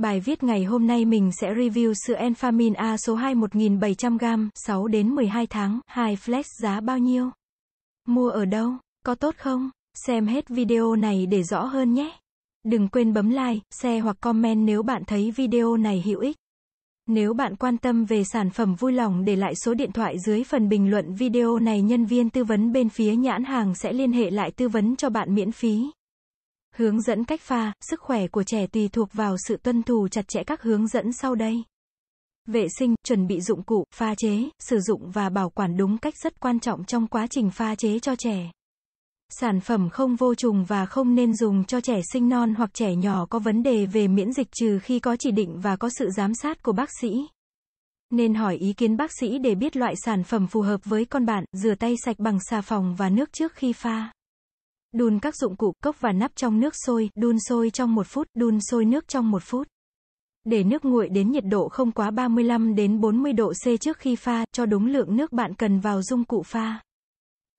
Bài viết ngày hôm nay mình sẽ review sữa Enfamin A số 2 1700g, 6 đến 12 tháng, 2 flex giá bao nhiêu? Mua ở đâu? Có tốt không? Xem hết video này để rõ hơn nhé. Đừng quên bấm like, share hoặc comment nếu bạn thấy video này hữu ích. Nếu bạn quan tâm về sản phẩm vui lòng để lại số điện thoại dưới phần bình luận video này nhân viên tư vấn bên phía nhãn hàng sẽ liên hệ lại tư vấn cho bạn miễn phí. Hướng dẫn cách pha, sức khỏe của trẻ tùy thuộc vào sự tuân thủ chặt chẽ các hướng dẫn sau đây. Vệ sinh, chuẩn bị dụng cụ, pha chế, sử dụng và bảo quản đúng cách rất quan trọng trong quá trình pha chế cho trẻ. Sản phẩm không vô trùng và không nên dùng cho trẻ sinh non hoặc trẻ nhỏ có vấn đề về miễn dịch trừ khi có chỉ định và có sự giám sát của bác sĩ. Nên hỏi ý kiến bác sĩ để biết loại sản phẩm phù hợp với con bạn, rửa tay sạch bằng xà phòng và nước trước khi pha. Đun các dụng cụ, cốc và nắp trong nước sôi, đun sôi trong 1 phút, đun sôi nước trong 1 phút. Để nước nguội đến nhiệt độ không quá 35 đến 40 độ C trước khi pha, cho đúng lượng nước bạn cần vào dụng cụ pha.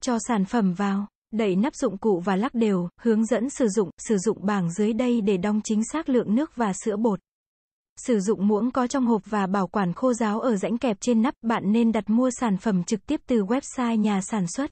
Cho sản phẩm vào, đậy nắp dụng cụ và lắc đều, hướng dẫn sử dụng, sử dụng bảng dưới đây để đong chính xác lượng nước và sữa bột. Sử dụng muỗng có trong hộp và bảo quản khô ráo ở rãnh kẹp trên nắp, bạn nên đặt mua sản phẩm trực tiếp từ website nhà sản xuất.